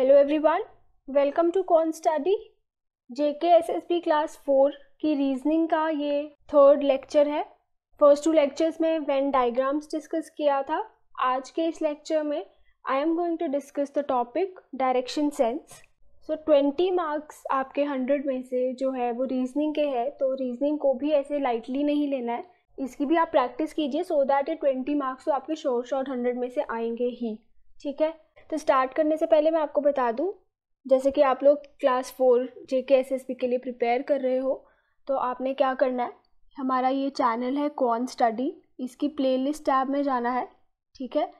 Hello everyone welcome to कौन study JK SSB class four की reasoning का ये थर्ड लेक्चर है फर्स्ट टू लेक्चर्स में वेन डायग्राम्स डिस्कस किया था आज के इस लेक्चर में I am going to discuss the topic direction sense so twenty marks आपके हंड्रेड में से जो है वो रीजनिंग के है तो रीजनिंग को भी ऐसे लाइटली नहीं लेना है इसकी भी आप प्रैक्टिस कीजिए सो दैट ये ट्वेंटी मार्क्स तो आपके शॉर्ट शॉर्ट हंड्रेड में से आएंगे ही ठीक है तो स्टार्ट करने से पहले मैं आपको बता दूँ जैसे कि आप लोग क्लास फोर जे के एस एस बी के लिए प्रिपेयर कर रहे हो तो आपने क्या करना है हमारा ये चैनल है कौन स्टडी इसकी प्लेलिस्ट टैब में जाना है ठीक है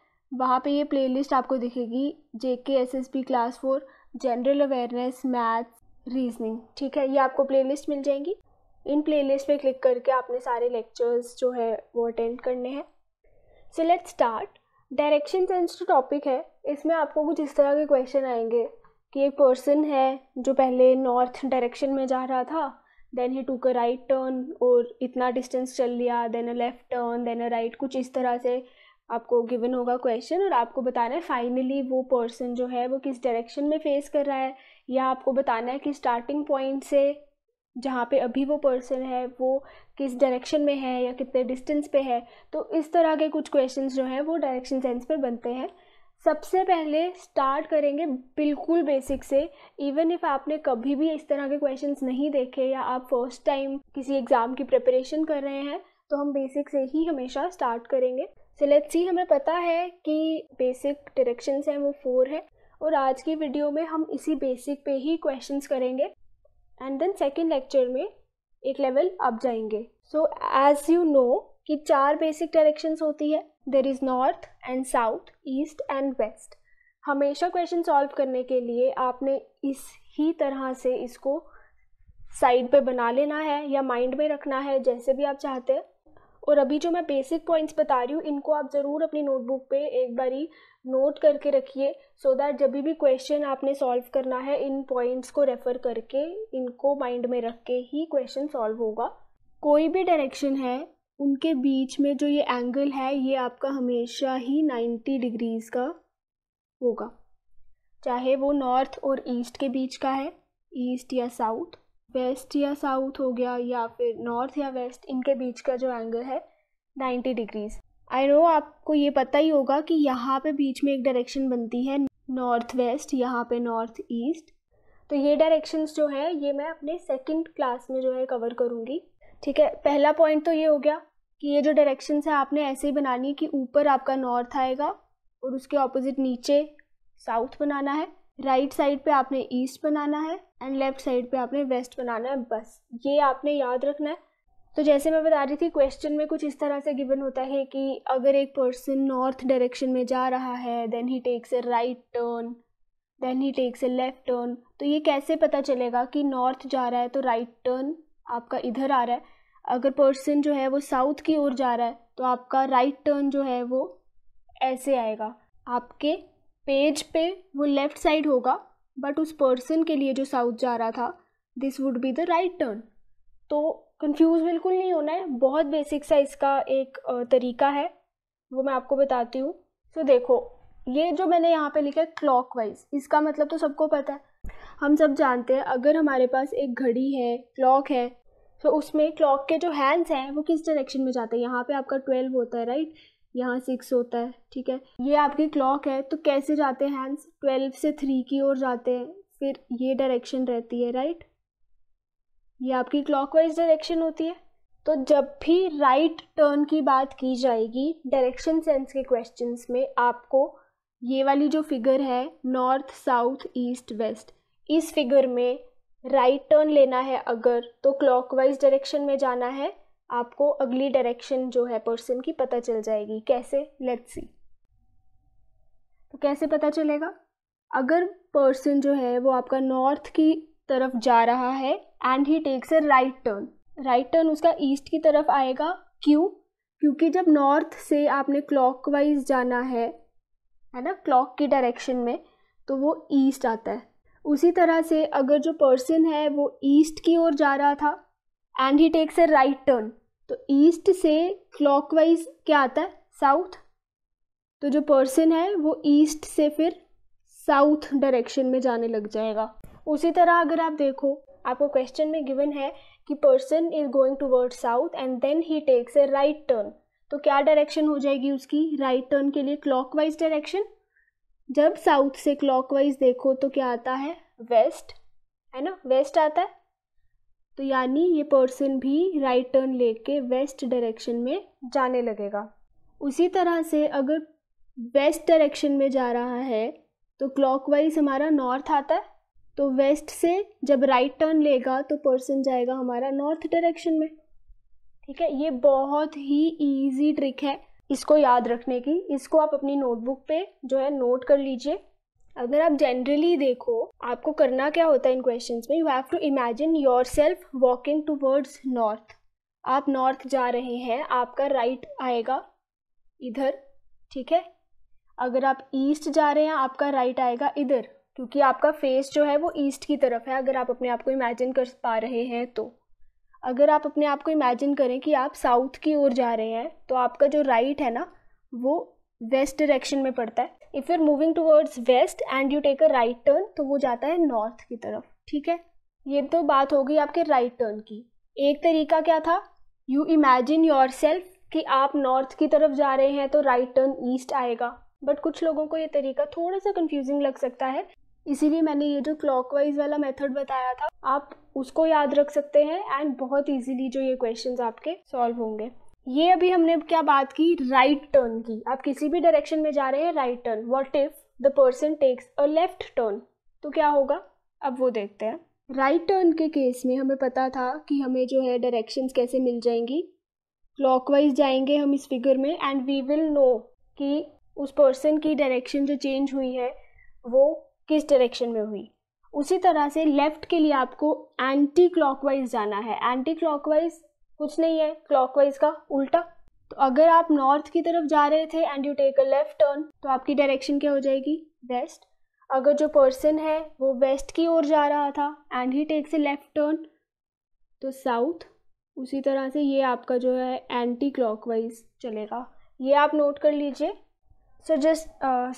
वहाँ पे ये प्लेलिस्ट आपको दिखेगी J K S S B class four general awareness maths reasoning ठीक है ये आपको प्लेलिस्ट मिल जाएंगी इन प्लेलिस्ट पे क्लिक करके आपने सारे लेक्चर्स जो है वो अटेंड करने हैं so let's start direction sense to topic है इसमें आपको कुछ इस तरह के क्वेश्चन आएंगे कि एक पर्सन है जो पहले नॉर्थ डायरेक्शन में जा रहा था देन ही टूक अ राइट टर्न और इतना डिस्टेंस चल लिया then a left turn then a right कुछ इस तरह से आपको गिवन होगा क्वेश्चन और आपको बताना है फाइनली वो पर्सन जो है वो किस डायरेक्शन में फेस कर रहा है या आपको बताना है कि स्टार्टिंग पॉइंट से जहाँ पे अभी वो पर्सन है वो किस डायरेक्शन में है या कितने डिस्टेंस पे है तो इस तरह के कुछ क्वेश्चंस जो हैं वो डायरेक्शन सेंस पर बनते हैं सबसे पहले स्टार्ट करेंगे बिल्कुल बेसिक से इवन इफ़ आपने कभी भी इस तरह के क्वेश्चंस नहीं देखे या आप फर्स्ट टाइम किसी एग्ज़ाम की प्रिपरेशन कर रहे हैं तो हम बेसिक से ही हमेशा स्टार्ट करेंगे सो लेट्स सी हमें पता है कि बेसिक डायरेक्शंस हैं वो फोर है और आज की वीडियो में हम इसी बेसिक पे ही क्वेश्चंस करेंगे एंड देन सेकेंड लेक्चर में एक लेवल अप जाएंगे सो एज़ यू नो कि चार बेसिक डायरेक्शंस होती है there is north and south east and west हमेशा क्वेश्चन सॉल्व करने के लिए आपने इस ही तरह से इसको साइड पे बना लेना है या माइंड में रखना है जैसे भी आप चाहते हैं और अभी जो मैं बेसिक पॉइंट्स बता रही हूँ इनको आप ज़रूर अपनी नोटबुक पे एक बारी नोट करके रखिए सो दैट जब भी क्वेश्चन आपने सॉल्व करना है इन पॉइंट्स को रेफ़र करके इनको माइंड में रख के ही क्वेश्चन सॉल्व होगा कोई भी डायरेक्शन है उनके बीच में जो ये एंगल है ये आपका हमेशा ही 90 डिग्रीज़ का होगा चाहे वो नॉर्थ और ईस्ट के बीच का है ईस्ट या साउथ वेस्ट या साउथ हो गया या फिर नॉर्थ या वेस्ट इनके बीच का जो एंगल है 90 डिग्रीज़ आई नो आपको ये पता ही होगा कि यहाँ पे बीच में एक डायरेक्शन बनती है नॉर्थ वेस्ट यहाँ पे नॉर्थ ईस्ट तो ये डायरेक्शंस जो है ये मैं अपने सेकंड क्लास में जो है कवर करूँगी ठीक है पहला पॉइंट तो ये हो गया कि ये जो डायरेक्शन है आपने ऐसे ही बनानी है कि ऊपर आपका नॉर्थ आएगा और उसके ऑपोजिट नीचे साउथ बनाना है राइट right साइड पे आपने ईस्ट बनाना है एंड लेफ्ट साइड पे आपने वेस्ट बनाना है बस ये आपने याद रखना है तो जैसे मैं बता रही थी क्वेश्चन में कुछ इस तरह से गिवन होता है कि अगर एक पर्सन नॉर्थ डायरेक्शन में जा रहा है then he takes a right turn then he takes a left turn तो ये कैसे पता चलेगा कि नॉर्थ जा रहा है तो राइट right टर्न आपका इधर आ रहा है अगर पर्सन जो है वो साउथ की ओर जा रहा है तो आपका राइट right टर्न जो है वो ऐसे आएगा आपके पेज पे वो लेफ़्ट साइड होगा बट उस पर्सन के लिए जो साउथ जा रहा था this would be the right turn तो कंफ्यूज बिल्कुल नहीं होना है बहुत बेसिक सा इसका एक तरीका है वो मैं आपको बताती हूँ तो देखो ये जो मैंने यहाँ पे लिखा है क्लॉक वाइज इसका मतलब तो सबको पता है हम सब जानते हैं अगर हमारे पास एक घड़ी है क्लॉक है तो उसमें क्लॉक के जो हैंड्स हैं वो किस डायरेक्शन में जाते हैं यहाँ पे आपका ट्वेल्व होता है राइट यहाँ सिक्स होता है ठीक है ये आपकी क्लॉक है तो कैसे जाते हैं हैंड्स ट्वेल्व से थ्री की ओर जाते हैं फिर ये डायरेक्शन रहती है राइट ये आपकी वाइज डायरेक्शन होती है तो जब भी राइट टर्न की बात की जाएगी डायरेक्शन सेंस के क्वेश्चन में आपको ये वाली जो फिगर है नॉर्थ साउथ ईस्ट वेस्ट इस फिगर में राइट टर्न लेना है अगर तो क्लॉकवाइज डायरेक्शन में जाना है आपको अगली डायरेक्शन जो है पर्सन की पता चल जाएगी कैसे लेट्स सी तो कैसे पता चलेगा अगर पर्सन जो है वो आपका नॉर्थ की तरफ जा रहा है and he takes a right turn right turn उसका ईस्ट की तरफ आएगा क्यों क्योंकि जब नॉर्थ से आपने क्लॉकवाइज जाना है है ना क्लॉक की डायरेक्शन में तो वो ईस्ट आता है उसी तरह से अगर जो पर्सन है वो ईस्ट की ओर जा रहा था and he takes a right turn तो ईस्ट से क्लॉकवाइज क्या आता है साउथ तो जो पर्सन है वो ईस्ट से फिर साउथ डायरेक्शन में जाने लग जाएगा उसी तरह अगर आप देखो आपको क्वेश्चन में गिवन है कि person is going toward south and then he takes a right turn तो क्या डायरेक्शन हो जाएगी उसकी राइट right टर्न के लिए क्लॉकवाइज डायरेक्शन जब साउथ से क्लॉकवाइज देखो तो क्या आता है वेस्ट है ना वेस्ट आता है तो यानी ये पर्सन भी राइट टर्न लेके वेस्ट डायरेक्शन में जाने लगेगा उसी तरह से अगर वेस्ट डायरेक्शन में जा रहा है तो क्लॉकवाइज हमारा नॉर्थ आता है तो वेस्ट से जब राइट टर्न लेगा तो पर्सन जाएगा हमारा नॉर्थ डायरेक्शन में ठीक है ये बहुत ही इजी ट्रिक है इसको याद रखने की इसको आप अपनी नोटबुक पे जो है नोट कर लीजिए अगर आप जनरली देखो आपको करना क्या होता है इन क्वेश्चंस में you have to imagine yourself walking towards north आप नॉर्थ जा रहे हैं आपका राइट right आएगा इधर ठीक है अगर आप ईस्ट जा रहे हैं आपका राइट right आएगा इधर क्योंकि आपका फेस जो है वो ईस्ट की तरफ है अगर आप अपने आप को इमेजिन कर पा रहे हैं तो अगर आप अपने आप को इमेजिन करें कि आप साउथ की ओर जा रहे हैं तो आपका जो राइट right है ना वो वेस्ट डायरेक्शन में पड़ता है if you are moving towards west and you take a right turn तो वो जाता है नॉर्थ की तरफ ठीक है ये तो बात हो गई आपके राइट right टर्न की एक तरीका क्या था यू इमेजिन योर कि आप नॉर्थ की तरफ जा रहे हैं तो राइट टर्न ईस्ट आएगा बट कुछ लोगों को ये तरीका थोड़ा सा कंफ्यूजिंग लग सकता है इसीलिए मैंने ये जो क्लॉकवाइज वाला मेथड बताया था आप उसको याद रख सकते हैं एंड बहुत इजीली जो ये क्वेश्चंस आपके सॉल्व होंगे ये अभी हमने क्या बात की राइट right टर्न की आप किसी भी डायरेक्शन में जा रहे हैं right turn what if the person takes a left turn तो क्या होगा अब वो देखते हैं राइट right टर्न के केस में हमें पता था कि हमें जो है डायरेक्शन कैसे मिल जाएंगी क्लॉकवाइज जाएंगे हम इस फिगर में एंड वी विल नो कि उस पर्सन की डायरेक्शन जो चेंज हुई है वो किस डायरेक्शन में हुई उसी तरह से लेफ़्ट के लिए आपको एंटी क्लॉकवाइज जाना है एंटी क्लॉकवाइज कुछ नहीं है क्लॉकवाइज का उल्टा तो अगर आप नॉर्थ की तरफ जा रहे थे and you take a left turn तो आपकी डायरेक्शन क्या हो जाएगी वेस्ट अगर जो पर्सन है वो वेस्ट की ओर जा रहा था and he takes a left turn तो साउथ उसी तरह से ये आपका जो है एंटी क्लॉकवाइज चलेगा ये आप नोट कर लीजिए so just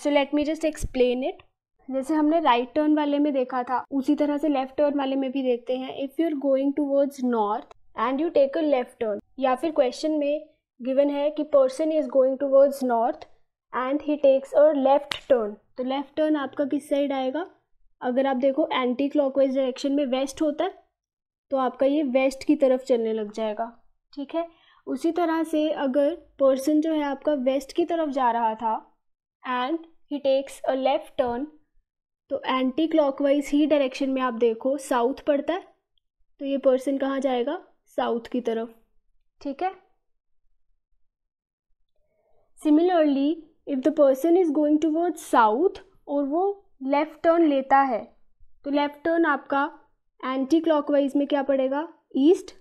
so let me just explain it जैसे हमने राइट right टर्न वाले में देखा था उसी तरह से लेफ्ट टर्न वाले में भी देखते हैं if you are going towards north and you take a left turn या फिर क्वेश्चन में गिवन है कि person is going towards north and he takes a left turn तो लेफ्ट टर्न आपका किस साइड आएगा अगर आप देखो एंटी क्लॉकवाइज डायरेक्शन में वेस्ट होता है तो आपका ये वेस्ट की तरफ चलने लग जाएगा ठीक है उसी तरह से अगर पर्सन जो है आपका वेस्ट की तरफ जा रहा था and he takes a left turn तो एंटी क्लॉकवाइज ही डायरेक्शन में आप देखो साउथ पड़ता है तो ये पर्सन कहाँ जाएगा साउथ की तरफ ठीक है similarly if the person is going toward south और वो लेफ़्ट टर्न लेता है तो लेफ़्ट टर्न आपका एंटी क्लॉकवाइज में क्या पड़ेगा ईस्ट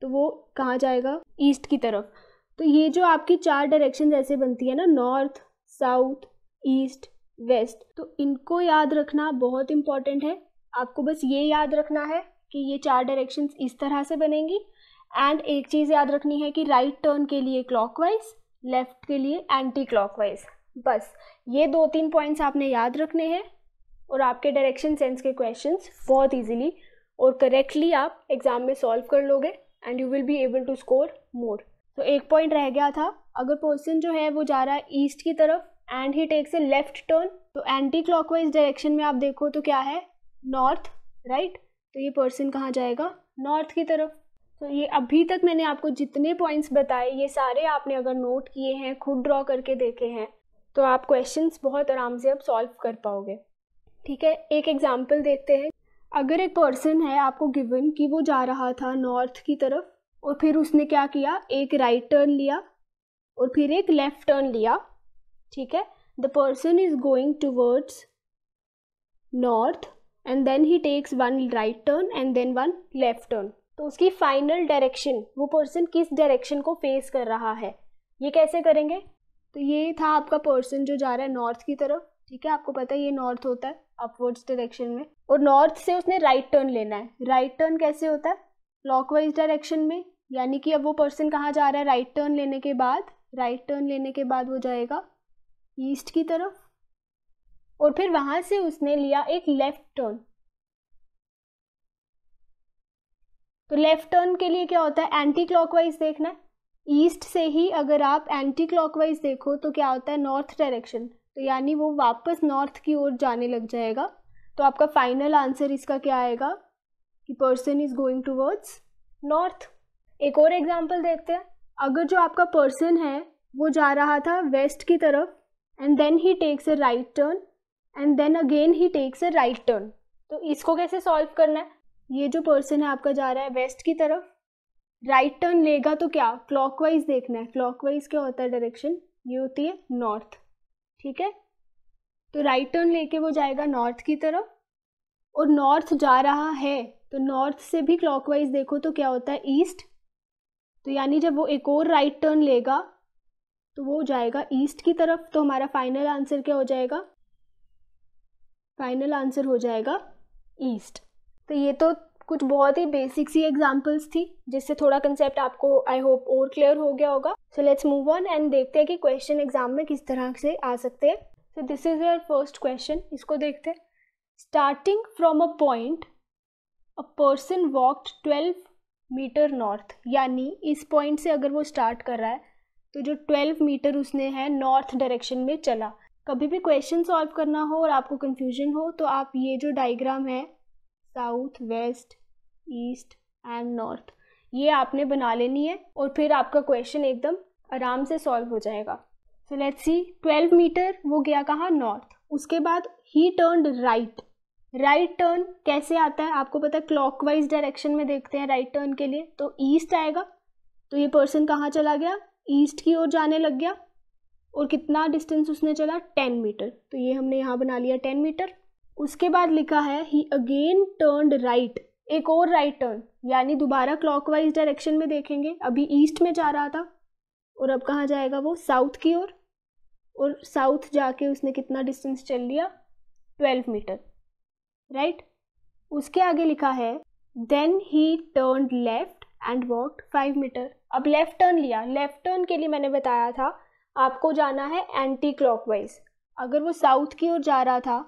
तो वो कहाँ जाएगा ईस्ट की तरफ तो ये जो आपकी चार डायरेक्शन ऐसे बनती है ना नॉर्थ साउथ ईस्ट वेस्ट तो इनको याद रखना बहुत इम्पॉर्टेंट है आपको बस ये याद रखना है कि ये चार डायरेक्शंस इस तरह से बनेंगी एंड एक चीज़ याद रखनी है कि राइट right टर्न के लिए क्लॉकवाइज लेफ्ट के लिए एंटी क्लॉकवाइज बस ये दो तीन पॉइंट्स आपने याद रखने हैं और आपके डायरेक्शन सेंस के क्वेश्चंस बहुत इजीली और करेक्टली आप एग्ज़ाम में सॉल्व कर लोगे and you will be able to score more तो एक पॉइंट रह गया था अगर पर्सन जो है वो जा रहा है ईस्ट की तरफ and he takes a left turn तो एंटी क्लॉकवाइज डायरेक्शन में आप देखो तो क्या है नॉर्थ राइट right? तो ये पर्सन कहाँ जाएगा नॉर्थ की तरफ तो ये अभी तक मैंने आपको जितने पॉइंट्स बताए ये सारे आपने अगर नोट किए हैं खुद ड्रॉ करके देखे हैं तो आप क्वेश्चंस बहुत आराम से अब सॉल्व कर पाओगे ठीक है एक एग्जाम्पल देखते हैं अगर एक पर्सन है आपको गिवन कि वो जा रहा था नॉर्थ की तरफ और फिर उसने क्या किया एक राइट right टर्न लिया और फिर एक लेफ़्ट टर्न लिया ठीक है the person is going towards north and then he takes one right turn and then one left turn तो उसकी फाइनल डायरेक्शन वो पर्सन किस डायरेक्शन को फेस कर रहा है ये कैसे करेंगे तो ये था आपका पर्सन जो जा रहा है नॉर्थ की तरफ ठीक है आपको पता है ये नॉर्थ होता है अपवर्ड्स डायरेक्शन में और नॉर्थ से उसने राइट right टर्न लेना है राइट right टर्न कैसे होता है क्लॉकवाइज डायरेक्शन में यानी कि अब वो पर्सन कहाँ जा रहा है राइट right टर्न लेने के बाद राइट टर्न लेने के बाद वो जाएगा ईस्ट की तरफ और फिर वहां से उसने लिया एक लेफ्ट टर्न तो लेफ्ट टर्न के लिए क्या होता है एंटी क्लॉकवाइज देखना है ईस्ट से ही अगर आप एंटी क्लॉकवाइज देखो तो क्या होता है नॉर्थ डायरेक्शन तो यानी वो वापस नॉर्थ की ओर जाने लग जाएगा तो आपका फाइनल आंसर इसका क्या आएगा कि person is going towards north एक और एग्जाम्पल देखते हैं अगर जो आपका पर्सन है वो जा रहा था वेस्ट की तरफ and then he takes a right turn and then again he takes a right turn तो इसको कैसे सॉल्व करना है ये जो पर्सन है आपका जा रहा है वेस्ट की तरफ राइट right टर्न लेगा तो क्या क्लॉकवाइज देखना है क्लॉकवाइज क्या होता है डायरेक्शन ये होती है नॉर्थ ठीक है तो राइट right टर्न लेके वो जाएगा नॉर्थ की तरफ और नॉर्थ जा रहा है तो नॉर्थ से भी क्लॉकवाइज देखो तो क्या होता है ईस्ट तो यानी जब वो एक और राइट right टर्न लेगा तो वो जाएगा ईस्ट की तरफ तो हमारा फाइनल आंसर क्या हो जाएगा फाइनल आंसर हो जाएगा ईस्ट तो ये तो कुछ बहुत ही बेसिक सी एग्जाम्पल्स थी जिससे थोड़ा कंसेप्ट आपको आई होप और क्लियर हो गया होगा so let's move on and देखते हैं कि क्वेश्चन एग्जाम में किस तरह से आ सकते हैं so this is your first question इसको देखते हैं starting from a point a person walked twelve metre north यानी इस पॉइंट से अगर वो स्टार्ट कर रहा है तो जो 12 मीटर उसने है नॉर्थ डायरेक्शन में चला कभी भी क्वेश्चन सॉल्व करना हो और आपको कन्फ्यूजन हो तो आप ये जो डाइग्राम है south west east and north ये आपने बना लेनी है और फिर आपका क्वेश्चन एकदम आराम से सॉल्व हो जाएगा सो लेट्स सी 12 मीटर वो गया कहाँ नॉर्थ उसके बाद he turn right right turn कैसे आता है आपको पता है क्लॉकवाइज डायरेक्शन में देखते हैं राइट right टर्न के लिए तो ईस्ट आएगा तो ये पर्सन कहाँ चला गया ईस्ट की ओर जाने लग गया और कितना डिस्टेंस उसने चला टेन मीटर तो ये हमने यहाँ बना लिया टेन मीटर उसके बाद लिखा है ही अगेन टर्नड राइट एक और राइट टर्न यानी दोबारा क्लॉकवाइज डायरेक्शन में देखेंगे अभी ईस्ट में जा रहा था और अब कहाँ जाएगा वो साउथ की ओर और, साउथ जाके उसने कितना डिस्टेंस चल लिया ट्वेल्व मीटर राइट उसके आगे लिखा है then he turn left and walk five metre अब लेफ़्ट टर्न लिया लेफ़्ट टर्न के लिए मैंने बताया था आपको जाना है एंटी क्लॉकवाइज अगर वो साउथ की ओर जा रहा था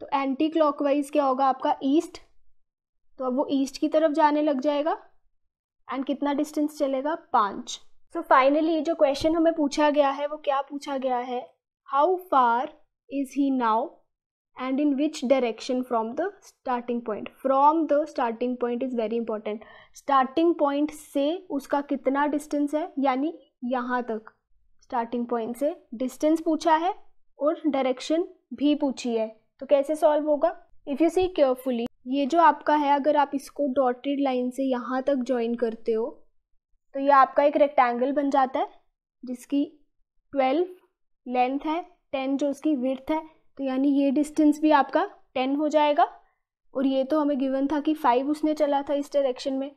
तो एंटी क्लॉकवाइज क्या होगा आपका ईस्ट तो अब वो ईस्ट की तरफ जाने लग जाएगा एंड कितना डिस्टेंस चलेगा पाँच सो फाइनली जो क्वेश्चन हमें पूछा गया है वो क्या पूछा गया है how far is he now and in which direction from the starting point from the starting point is very important starting point से उसका कितना distance है यानी यहाँ तक starting point से distance पूछा है और direction भी पूछी है तो कैसे solve होगा if you see carefully ये जो आपका है अगर आप इसको dotted line से यहाँ तक join करते हो तो ये आपका एक rectangle बन जाता है जिसकी 12 length है 10 जो उसकी width है तो यानी ये डिस्टेंस भी आपका टेन हो जाएगा और ये तो हमें गिवन था कि फाइव उसने चला था इस डायरेक्शन में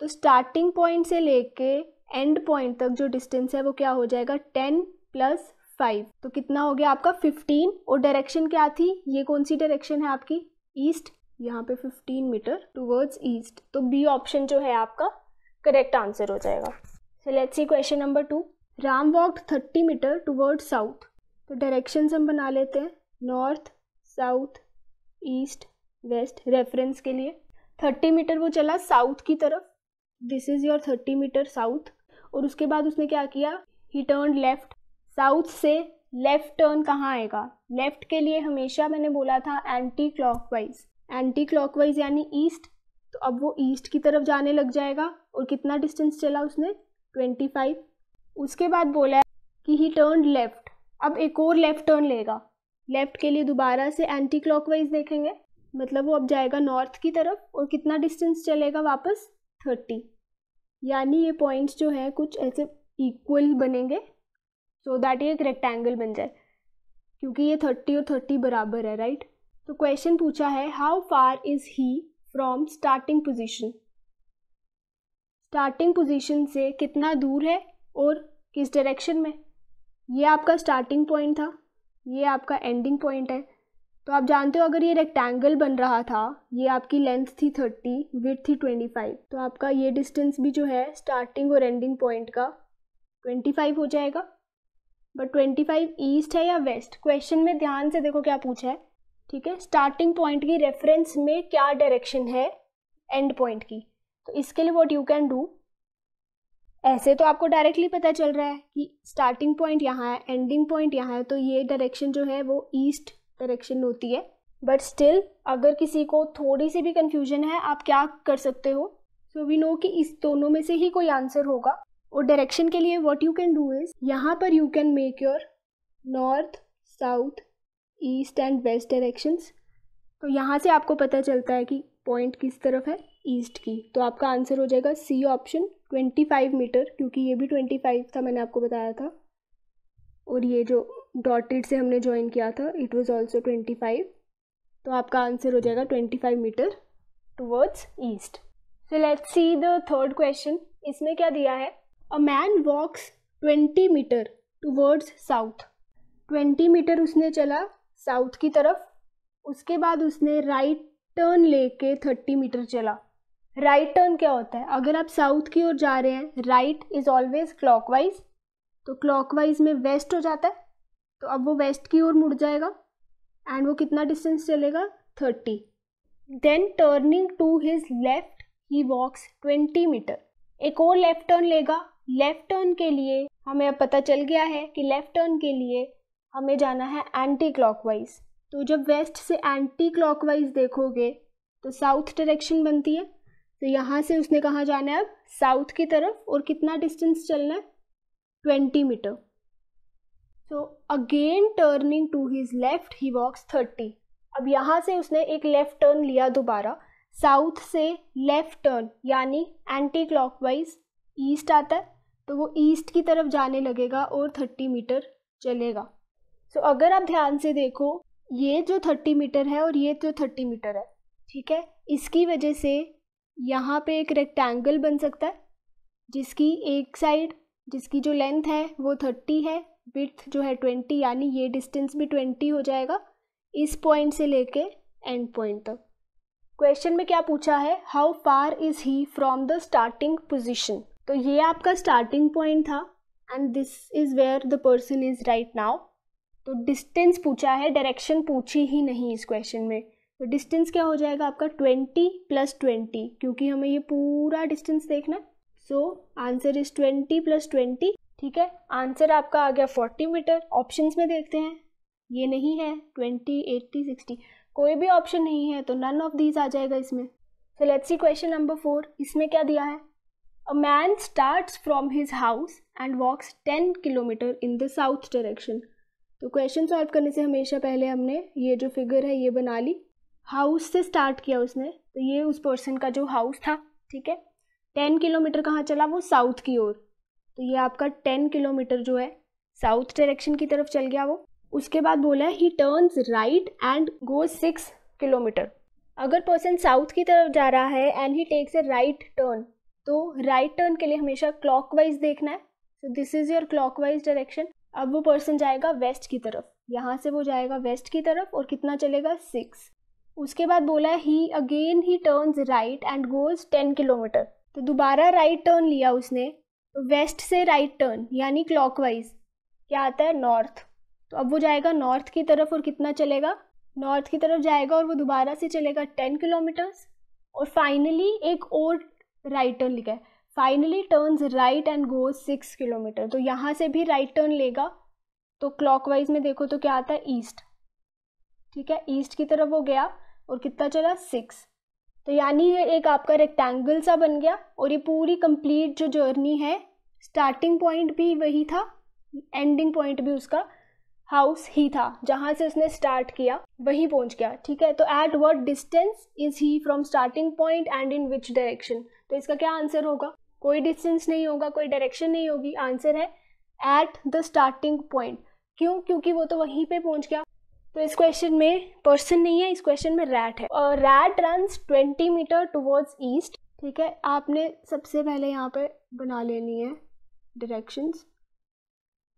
तो स्टार्टिंग पॉइंट से लेके एंड पॉइंट तक जो डिस्टेंस है वो क्या हो जाएगा टेन प्लस फाइव तो कितना हो गया आपका फिफ्टीन और डायरेक्शन क्या थी ये कौन सी डायरेक्शन है आपकी ईस्ट यहाँ पे फिफ्टीन मीटर टूवर्ड्स ईस्ट तो बी ऑप्शन जो है आपका करेक्ट आंसर हो जाएगा so let's see question number two Ram walk thirty metre toward south तो डायरेक्शंस हम बना लेते हैं north south east west reference के लिए थर्टी मीटर वो चला साउथ की तरफ this is your thirty metre south और उसके बाद उसने क्या किया ही टर्न लेफ्ट साउथ से लेफ्ट टर्न कहाँ आएगा लेफ्ट के लिए हमेशा मैंने बोला था एंटी क्लॉकवाइज एंटी क्लॉकवाइज यानी ईस्ट तो अब वो ईस्ट की तरफ जाने लग जाएगा और कितना डिस्टेंस चला उसने ट्वेंटी फाइव उसके बाद बोला कि ही टर्न लेफ्ट अब एक और लेफ्ट टर्न लेगा लेफ़्ट के लिए दोबारा से एंटी क्लॉकवाइज देखेंगे मतलब वो अब जाएगा नॉर्थ की तरफ और कितना डिस्टेंस चलेगा वापस थर्टी यानी ये पॉइंट्स जो है कुछ ऐसे इक्वल बनेंगे सो दैट ये एक रेक्टेंगल बन जाए क्योंकि ये थर्टी और थर्टी बराबर है राइट तो क्वेश्चन पूछा है how far is he from starting position starting position से कितना दूर है और किस डायरेक्शन में ये आपका स्टार्टिंग पॉइंट था ये आपका एंडिंग पॉइंट है तो आप जानते हो अगर ये रेक्टेंगल बन रहा था ये आपकी लेंथ थी थर्टी विथ थी ट्वेंटी फाइव तो आपका ये डिस्टेंस भी जो है स्टार्टिंग और एंडिंग पॉइंट का ट्वेंटी फाइव हो जाएगा बट ट्वेंटी फाइव ईस्ट है या वेस्ट क्वेश्चन में ध्यान से देखो क्या पूछा है ठीक है स्टार्टिंग पॉइंट की रेफरेंस में क्या डायरेक्शन है एंड पॉइंट की तो इसके लिए वॉट यू कैन डू ऐसे तो आपको डायरेक्टली पता चल रहा है कि स्टार्टिंग पॉइंट यहाँ है एंडिंग पॉइंट यहाँ है तो ये डायरेक्शन जो है वो ईस्ट डायरेक्शन होती है बट स्टिल अगर किसी को थोड़ी सी भी कन्फ्यूजन है आप क्या कर सकते हो सो वी नो कि इस दोनों में से ही कोई आंसर होगा और डायरेक्शन के लिए what you can do is यहाँ पर you can make your north south east and west directions तो यहाँ से आपको पता चलता है कि पॉइंट किस तरफ है ईस्ट की तो आपका आंसर हो जाएगा C option twenty five metre क्योंकि ये भी ट्वेंटी फाइव था मैंने आपको बताया था और ये जो डॉटेड से हमने ज्वाइन किया था it was also twenty five तो आपका आंसर हो जाएगा twenty five metre towards east so let's see the third question इसमें क्या दिया है a man walks twenty metre towards south twenty metre उसने चला साउथ की तरफ उसके बाद उसने राइट टर्न लेके थर्टी मीटर चला राइट टर्न क्या होता है अगर आप साउथ की ओर जा रहे हैं राइट इज ऑलवेज क्लॉकवाइज तो क्लॉकवाइज में वेस्ट हो जाता है तो अब वो वेस्ट की ओर मुड़ जाएगा एंड वो कितना डिस्टेंस चलेगा thirty then turning to his left he walks twenty metre एक और लेफ्ट टर्न लेगा लेफ्ट टर्न के लिए हमें अब पता चल गया है कि लेफ्ट टर्न के लिए हमें जाना है एंटी क्लॉकवाइज तो जब वेस्ट से एंटी क्लॉकवाइज देखोगे तो साउथ डायरेक्शन बनती है तो यहाँ से उसने कहाँ जाना है अब साउथ की तरफ और कितना डिस्टेंस चलना है twenty metre so again turning to his left he walks thirty अब यहाँ से उसने एक लेफ्ट टर्न लिया दोबारा साउथ से लेफ्ट टर्न यानी एंटी क्लॉकवाइज ईस्ट आता है तो वो ईस्ट की तरफ जाने लगेगा और थर्टी मीटर चलेगा सो so, अगर आप ध्यान से देखो ये जो थर्टी मीटर है और ये जो थर्टी मीटर है ठीक है इसकी वजह से यहाँ पे एक रेक्टेंगल बन सकता है जिसकी एक साइड जिसकी जो लेंथ है वो थर्टी है विथ जो है ट्वेंटी यानी ये डिस्टेंस भी ट्वेंटी हो जाएगा इस पॉइंट से लेके एंड पॉइंट तक क्वेश्चन में क्या पूछा है how far is he from the starting position तो ये आपका स्टार्टिंग पॉइंट था and this is where the person is right now तो डिस्टेंस पूछा है डायरेक्शन पूछी ही नहीं इस क्वेश्चन में तो डिस्टेंस क्या हो जाएगा आपका ट्वेंटी प्लस ट्वेंटी क्योंकि हमें ये पूरा डिस्टेंस देखना है so answer is twenty plus twenty ठीक है आंसर आपका आ गया फोर्टी मीटर ऑप्शंस में देखते हैं ये नहीं है ट्वेंटी एट्टी सिक्सटी कोई भी ऑप्शन नहीं है तो नन ऑफ दीज आ जाएगा इसमें so let's see question number four इसमें क्या दिया है a man start from his house and walks ten kilometre in the south direction तो क्वेश्चन सॉल्व करने से हमेशा पहले हमने ये जो फिगर है ये बना ली हाउस से स्टार्ट किया उसने तो ये उस पर्सन का जो हाउस था ठीक है टेन किलोमीटर कहाँ चला वो साउथ की ओर तो ये आपका टेन किलोमीटर जो है साउथ डायरेक्शन की तरफ चल गया वो उसके बाद बोला he turns right and go six kilometre अगर पर्सन साउथ की तरफ जा रहा है and he takes a right turn तो राइट टर्न के लिए हमेशा क्लॉक देखना है so this is your clock direction अब वो पर्सन जाएगा वेस्ट की तरफ यहाँ से वो जाएगा वेस्ट की तरफ और कितना चलेगा सिक्स उसके बाद बोला he again he turns right and goes ten kilometre तो दोबारा राइट टर्न लिया उसने वेस्ट तो से राइट टर्न यानी क्लॉकवाइज क्या आता है नॉर्थ तो अब वो जाएगा नॉर्थ की तरफ और कितना चलेगा नॉर्थ की तरफ जाएगा और वो दोबारा से चलेगा टेन किलोमीटर्स और फाइनली एक और राइट टर्न लिखा है finally turns right and go six kilometre तो यहाँ से भी राइट टर्न लेगा तो क्लॉकवाइज में देखो तो क्या आता है ईस्ट ठीक है ईस्ट की तरफ वो गया और कितना चला सिक्स तो यानी ये एक आपका रेक्टेंगल सा बन गया और ये पूरी कंप्लीट जो जर्नी है स्टार्टिंग पॉइंट भी वही था एंडिंग पॉइंट भी उसका हाउस ही था जहाँ से उसने स्टार्ट किया वहीं पहुँच गया ठीक है तो at what distance is he from starting point and in which direction तो इसका क्या आंसर होगा कोई डिस्टेंस नहीं होगा कोई डायरेक्शन नहीं होगी आंसर है एट द स्टार्टिंग पॉइंट क्यों क्योंकि वो तो वहीं पे पहुंच गया तो इस क्वेश्चन में पर्सन नहीं है इस क्वेश्चन में रैट है और rat run twenty metre towards east ठीक है आपने सबसे पहले यहाँ पे बना लेनी है directions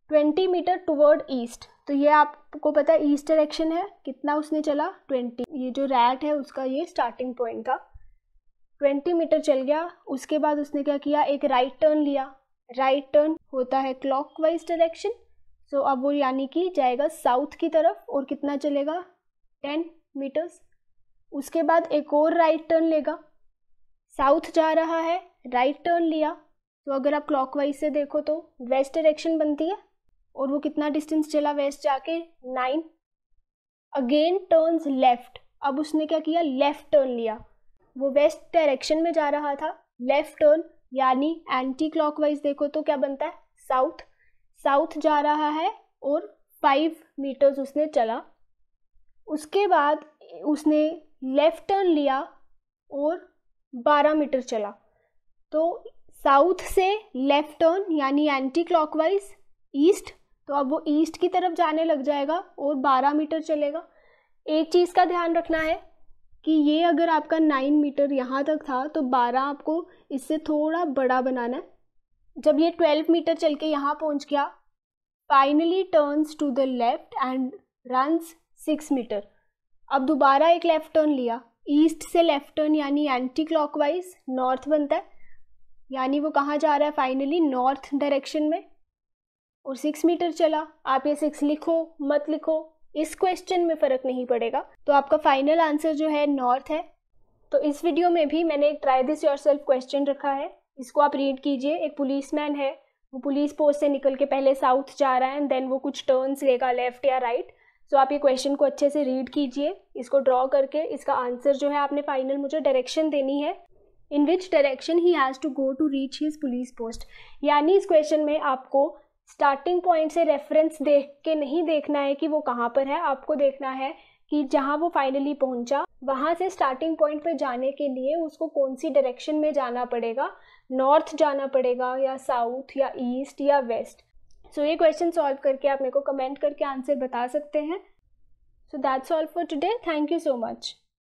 twenty metre toward east तो ये आपको पता है ईस्ट डायरेक्शन है कितना उसने चला ट्वेंटी ये जो रैट है उसका ये स्टार्टिंग पॉइंट था ट्वेंटी मीटर चल गया उसके बाद उसने क्या किया एक राइट right टर्न लिया राइट right टर्न होता है क्लॉक वाइज डायरेक्शन सो अब वो यानी कि जाएगा साउथ की तरफ और कितना चलेगा टेन मीटर्स उसके बाद एक और राइट टर्न लेगा साउथ जा रहा है राइट टर्न लिया तो अगर आप क्लॉकवाइज से देखो तो वेस्ट डायरेक्शन बनती है और वो कितना डिस्टेंस चला वेस्ट जाके नाइन अगेन टर्न्स लेफ्ट अब उसने क्या किया लेफ्ट टर्न लिया वो वेस्ट डायरेक्शन में जा रहा था लेफ्ट टर्न यानी एंटी क्लॉकवाइज देखो तो क्या बनता है साउथ साउथ जा रहा है और फाइव मीटर्स उसने चला उसके बाद उसने लेफ्ट टर्न लिया और बारह मीटर चला तो साउथ से लेफ्ट टर्न यानी एंटी क्लॉकवाइज ईस्ट तो अब वो ईस्ट की तरफ जाने लग जाएगा और बारह मीटर चलेगा एक चीज़ का ध्यान रखना है कि ये अगर आपका नाइन मीटर यहाँ तक था तो बारह आपको इससे थोड़ा बड़ा बनाना है जब ये ट्वेल्व मीटर चल के यहाँ पहुँच गया finally turns to the left and runs six metre अब दोबारा एक लेफ़्ट टर्न लिया ईस्ट से लेफ़्ट टर्न यानी एंटी क्लॉकवाइज नॉर्थ बनता है यानी वो कहाँ जा रहा है फाइनली नॉर्थ डायरेक्शन में और सिक्स मीटर चला आप ये सिक्स लिखो मत लिखो इस क्वेश्चन में फ़र्क नहीं पड़ेगा तो आपका फाइनल आंसर जो है नॉर्थ है तो इस वीडियो में भी मैंने एक try this yourself question रखा है इसको आप रीड कीजिए एक पुलिसमैन है वो पुलिस पोस्ट से निकल के पहले साउथ जा रहा है एंड देन वो कुछ टर्न्स लेगा लेफ्ट या राइट सो आप ये क्वेश्चन को अच्छे से रीड कीजिए इसको ड्रॉ करके इसका आंसर जो है आपने फाइनल मुझे डायरेक्शन देनी है in which direction he has to go to reach his police post यानी इस क्वेश्चन में आपको स्टार्टिंग पॉइंट से रेफरेंस देख के नहीं देखना है कि वो कहाँ पर है आपको देखना है कि जहाँ वो फाइनली पहुँचा वहाँ से स्टार्टिंग पॉइंट पर जाने के लिए उसको कौन सी डायरेक्शन में जाना पड़ेगा नॉर्थ जाना पड़ेगा या साउथ या ईस्ट या वेस्ट सो ये क्वेश्चन सॉल्व करके आप मेरे को कमेंट करके आंसर बता सकते हैं so that's all for today thank you so much